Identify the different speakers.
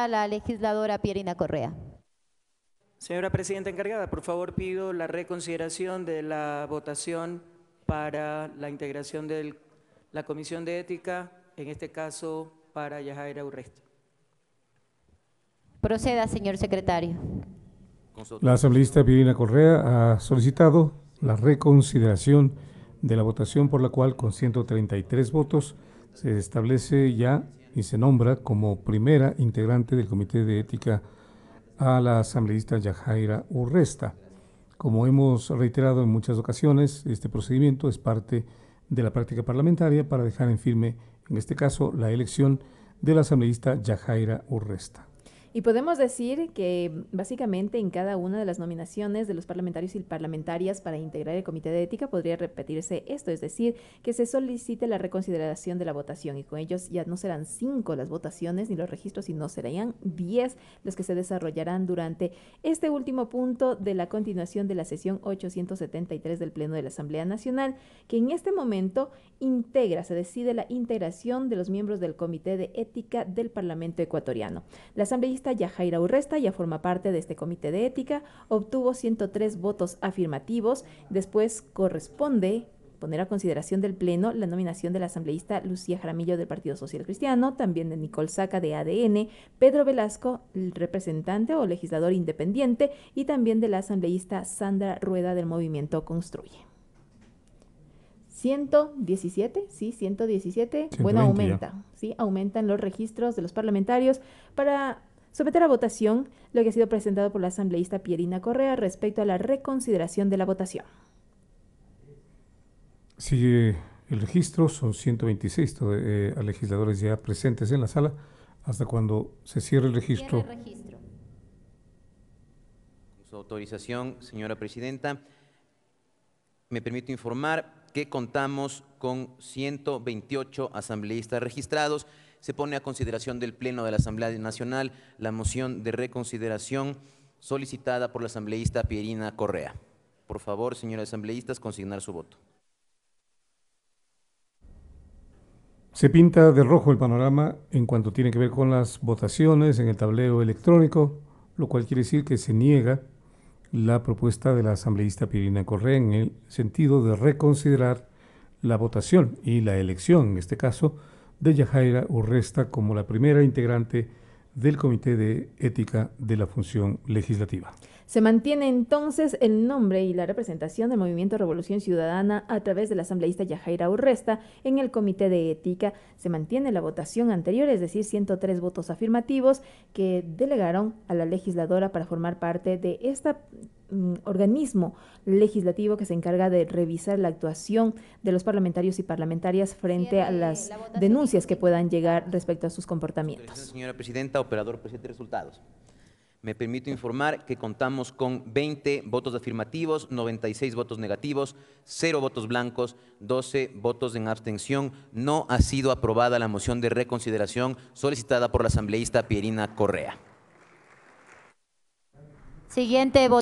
Speaker 1: a la legisladora Pierina Correa. Señora Presidenta encargada, por favor pido la reconsideración de la votación para la integración de la Comisión de Ética, en este caso para Yajaira Urresti. Proceda, señor secretario.
Speaker 2: La asambleísta Pirina Correa ha solicitado la reconsideración de la votación por la cual con 133 votos se establece ya y se nombra como primera integrante del Comité de Ética a la asambleísta Yajaira Urresta. Como hemos reiterado en muchas ocasiones, este procedimiento es parte de la práctica parlamentaria para dejar en firme, en este caso, la elección de la asambleísta Yajaira Urresta.
Speaker 3: Y podemos decir que básicamente en cada una de las nominaciones de los parlamentarios y parlamentarias para integrar el Comité de Ética podría repetirse esto, es decir, que se solicite la reconsideración de la votación y con ellos ya no serán cinco las votaciones ni los registros, sino serían diez los que se desarrollarán durante este último punto de la continuación de la sesión 873 del Pleno de la Asamblea Nacional, que en este momento integra, se decide la integración de los miembros del Comité de Ética del Parlamento Ecuatoriano. La Asamblea ya Yajaira Urresta ya forma parte de este comité de ética, obtuvo 103 votos afirmativos, después corresponde poner a consideración del Pleno la nominación de la asambleísta Lucía Jaramillo del Partido Social Cristiano, también de Nicole Saca de ADN, Pedro Velasco, el representante o legislador independiente, y también de la asambleísta Sandra Rueda del Movimiento Construye. 117, sí, 117. Bueno, aumenta, sí, aumentan los registros de los parlamentarios para someter a votación lo que ha sido presentado por la asambleísta Pierina Correa respecto a la reconsideración de la votación.
Speaker 2: Sigue el registro, son 126 eh, legisladores ya presentes en la sala hasta cuando se cierre el registro. Cierre el registro.
Speaker 1: Su autorización, señora presidenta, me permito informar que contamos con 128 asambleístas registrados se pone a consideración del Pleno de la Asamblea Nacional la moción de reconsideración solicitada por la asambleísta Pierina Correa. Por favor, señores asambleístas, consignar su voto.
Speaker 2: Se pinta de rojo el panorama en cuanto tiene que ver con las votaciones en el tablero electrónico, lo cual quiere decir que se niega la propuesta de la asambleísta Pierina Correa en el sentido de reconsiderar la votación y la elección, en este caso, de Yajaira Urresta como la primera integrante del Comité de Ética de la Función Legislativa.
Speaker 3: Se mantiene entonces el nombre y la representación del Movimiento Revolución Ciudadana a través de la asambleísta Yajaira Urresta en el Comité de Ética. Se mantiene la votación anterior, es decir, 103 votos afirmativos que delegaron a la legisladora para formar parte de esta Mm, organismo legislativo que se encarga de revisar la actuación de los parlamentarios y parlamentarias frente a las denuncias que puedan llegar respecto a sus comportamientos.
Speaker 1: Señora Presidenta, operador presente resultados. Me permito informar que contamos con 20 votos afirmativos, 96 votos negativos, 0 votos blancos, 12 votos en abstención. No ha sido aprobada la moción de reconsideración solicitada por la asambleísta Pierina Correa. Siguiente voto.